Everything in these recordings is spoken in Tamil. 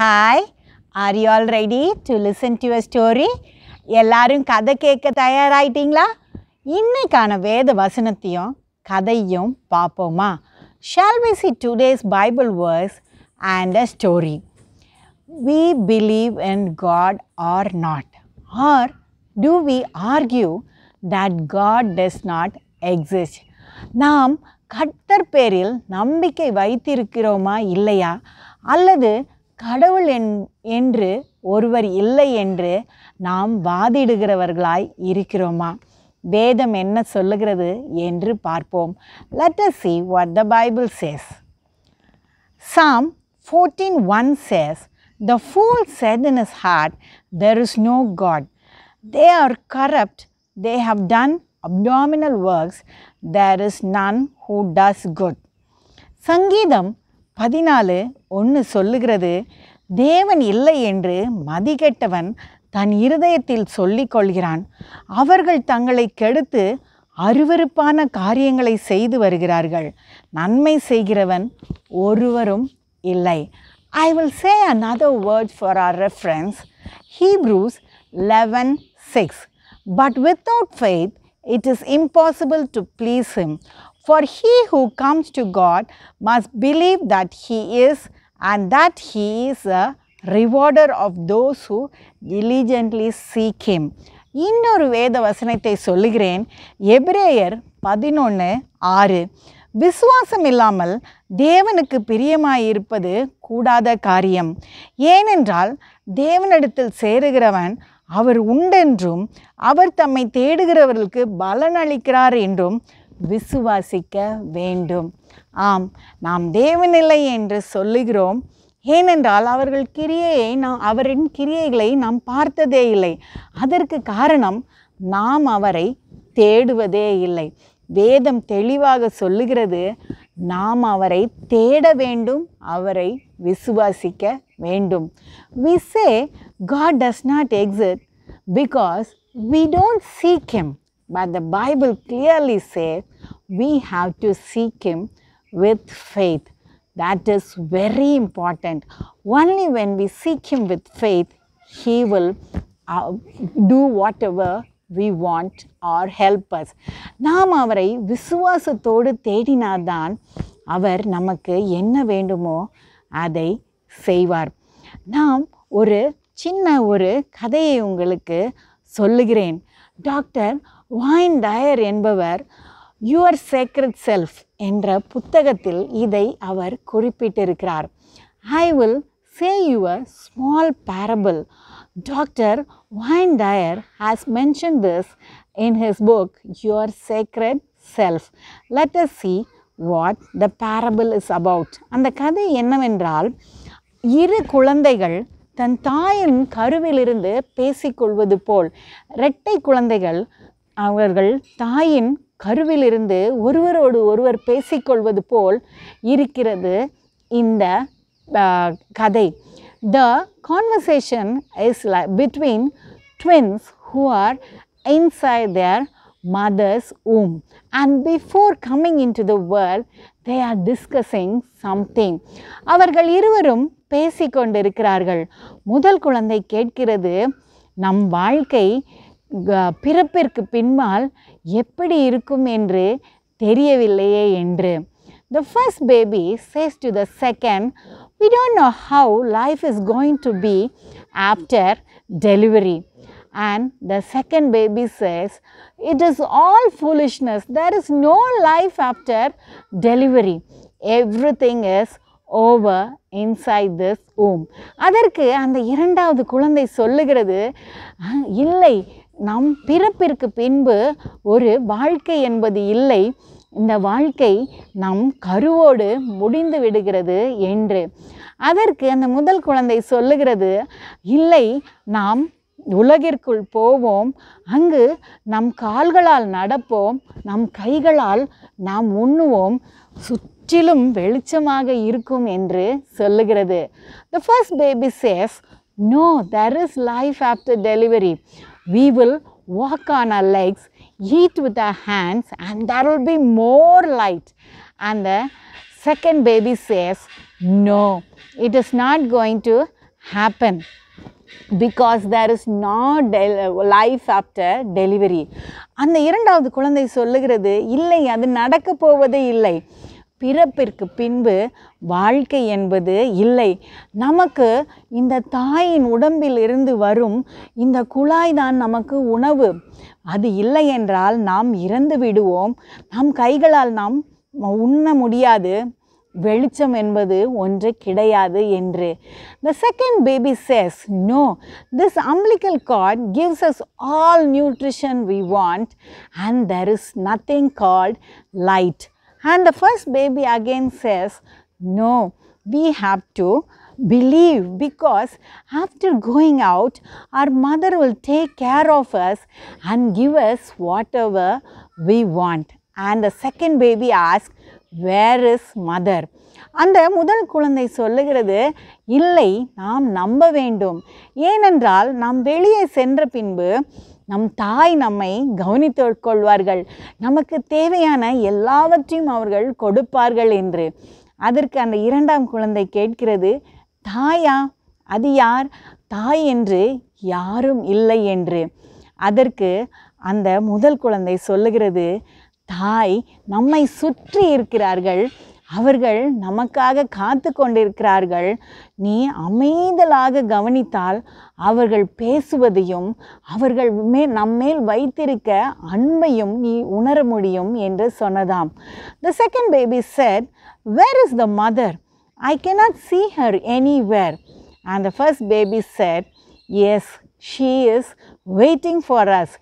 Hi are you all ready to listen to story எல்லாரும் கதை கேட்க தயாராகிட்டீங்களா இன்னைக்கான வேத வசனத்தையும் கதையும் பார்ப்போமா shall we see today's Bible verse and a story we believe in God or not or do we argue that God does not exist நாம் கட்டர் பேரில் நம்பிக்கை வைத்திருக்கிறோமா இல்லையா அல்லது கடவுள் என் என்று ஒருவர் இல்லை என்று நாம் வாதிடுகிறவர்களாய் இருக்கிறோமா வேதம் என்ன சொல்லுகிறது என்று பார்ப்போம் let us see what the Bible says psalm fourteen one says the fool said in his heart there is no God they are corrupt they have done abominable works there is none who does good சங்கீதம் பதினாலு ஒன்று சொல்லுகிறது தேவன் இல்லை என்று மதிகெட்டவன் தன் இருதயத்தில் சொல்லிக்கொள்கிறான் அவர்கள் தங்களை கெடுத்து அருவருப்பான காரியங்களை செய்து வருகிறார்கள் நன்மை செய்கிறவன் ஒருவரும் இல்லை I will say another word for our reference Hebrews eleven six but without faith it is impossible to please him For he who comes to God must believe that he is and that he is a rewarder of those who diligently seek him. இன்னொரு வேத வசனத்தை சொல்லுகிறேன் எபிரேயர் பதினொன்று ஆறு விசுவாசம் இல்லாமல் தேவனுக்கு பிரியமாயிருப்பது கூடாத காரியம் ஏனென்றால் தேவனிடத்தில் சேருகிறவன் அவர் உண்டென்றும் அவர் தம்மை தேடுகிறவர்களுக்கு பலனளிக்கிறார் என்றும் விசுவாசிக்க வேண்டும் ஆம் நாம் தேவனில்லை என்று சொல்லுகிறோம் ஏனென்றால் அவர்கள் கிரியையை நாம் அவரின் கிரியைகளை நாம் பார்த்ததே இல்லை அதற்கு காரணம் நாம் அவரை தேடுவதே இல்லை வேதம் தெளிவாக சொல்லுகிறது நாம் அவரை தேட வேண்டும் அவரை விசுவாசிக்க வேண்டும் we say God does not exist because we don't seek him But the Bible clearly says we have to seek Him with faith. That is very important. Only when we seek Him with faith, He will uh, do whatever we want or help us நாம் அவரை விசுவாசத்தோடு தேடினாதான் அவர் நமக்கு என்ன வேண்டுமோ அதை செய்வார் நாம் ஒரு சின்ன ஒரு கதையை உங்களுக்கு சொல்லுகிறேன் டாக்டர் வாயின் டயர் என்பவர் யுவர் சேக்ரட் செல்ஃப் என்ற புத்தகத்தில் இதை அவர் குறிப்பிட்டிருக்கிறார் I will say your small parable doctor Wayne Dyer has mention this in his book your sacred self let us see what the parable is about அந்த கதை என்னவென்றால் இரு குழந்தைகள் தன் தாயின் கருவிலிருந்து பேசிக்கொள்வது போல் இரட்டை குழந்தைகள் அவர்கள் தாயின் கருவிலிருந்து ஒருவரோடு ஒருவர் பேசிக்கொள்வது போல் இருக்கிறது இந்த கதை the conversation is lie between twins who are inside their mother's womb. And before coming into the world, they are discussing something. அவர்கள் இருவரும் பேசிக்கொண்டிருக்கிறார்கள் முதல் குழந்தை கேட்கிறது நம் வாழ்க்கை பிறப்பிற்கு பின்னால் எப்படி இருக்கும் என்று தெரியவில்லையே என்று The first baby says to the second, We don't know how life is going to be after delivery. And the second baby says, it is all foolishness. There is no life after delivery. Everything is over inside this womb அதற்கு அந்த இரண்டாவது குழந்தை சொல்லுகிறது இல்லை நம் பிறப்பிற்கு பின்பு ஒரு வாழ்க்கை என்பது இல்லை இந்த வாழ்க்கை நம் கருவோடு முடிந்து விடுகிறது என்று அதற்கு அந்த முதல் குழந்தை சொல்லுகிறது இல்லை நாம் உலகிற்குள் போவோம் அங்கு நம் கால்களால் நடப்போம் நம் கைகளால் நாம் உண்ணுவோம் சுற்றிலும் வெளிச்சமாக இருக்கும் என்று சொல்லுகிறது the first baby says no there is life after delivery we will walk on our legs eat with our hands and there will be more light and the second baby says no it is not going to happen because there is not life after delivery அந்த இரண்டாவது குழந்தை சொல்லுகிறது இல்லை அது நடக்க போவதே இல்லை பிறப்பிற்கு பின்பு வாழ்க்கை என்பது இல்லை நமக்கு இந்த தாயின் உடம்பில் இருந்து வரும் இந்த குழாய் தான் நமக்கு உணவு அது இல்லை என்றால் நாம் இறந்து விடுவோம் நம் கைகளால் நாம் உண்ண முடியாது வெளிச்சம் என்பது ஒன்று கிடையாது என்று the second baby says no this umbilical cord gives us all nutrition we want and there is nothing called light and the first baby again says no we have to believe because after going out our mother will take care of us and give us whatever we want and the second baby ask where is mother அந்த முதல் குழந்தை சொல்லுகிறது இல்லை நாம் நம்ப வேண்டும் ஏனென்றால் நாம் வெளியே சென்ற பின்பு நம் தாய் நம்மை கவனித்து கொள்வார்கள் நமக்கு தேவையான எல்லாவற்றையும் அவர்கள் கொடுப்பார்கள் என்று அதற்கு அந்த இரண்டாம் குழந்தை கேட்கிறது தாயா அது யார் தாய் என்று யாரும் இல்லை என்று அதற்கு அந்த முதல் குழந்தை சொல்லுகிறது தாய் நம்மை சுற்றி இருக்கிறார்கள் அவர்கள் நமக்காக காத்து கொண்டிருக்கிறார்கள் நீ அமைதலாக கவனித்தால் அவர்கள் பேசுவதையும் அவர்கள் மே நம்மேல் வைத்திருக்க அன்பையும் நீ உணர முடியும் என்று சொன்னதாம் the second baby said where is the mother I cannot see her anywhere and the first baby said yes she is waiting for us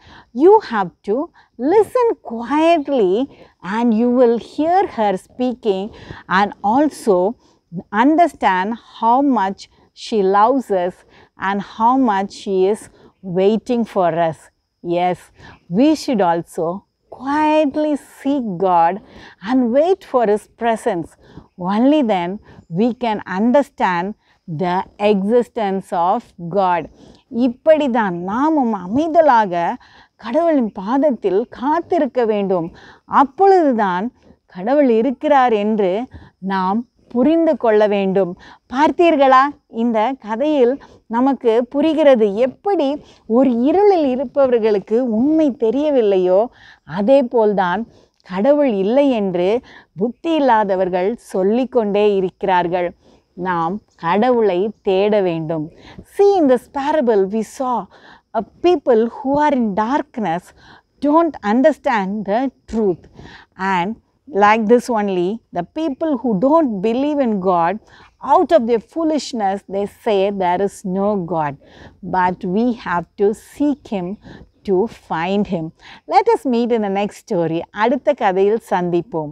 you have to Listen quietly and you will hear her speaking and also understand how much she loves us and how much she is waiting for us. Yes, we should also quietly seek God and wait for His presence. Only then we can understand the existence of God. இப்படி நாமும் அமைதலாக கடவுளின் பாதத்தில் காத்திருக்க வேண்டும் அப்பொழுதுதான் கடவுள் இருக்கிறார் என்று நாம் புரிந்து கொள்ள வேண்டும் பார்த்தீர்களா இந்த கதையில் நமக்கு புரிகிறது எப்படி ஒரு இருளில் இருப்பவர்களுக்கு உண்மை தெரியவில்லையோ அதே போல்தான் கடவுள் இல்லை என்று புத்தி இல்லாதவர்கள் சொல்லிக்கொண்டே இருக்கிறார்கள் நாம் கடவுளை தேட வேண்டும் சி இந்த parable we saw A people who are in darkness don't understand the truth and like this only the people who don't believe in god out of their foolishness they say there is no god but we have to seek him to find him let us meet in the next story അടുത്ത കഥയിൽ sandipom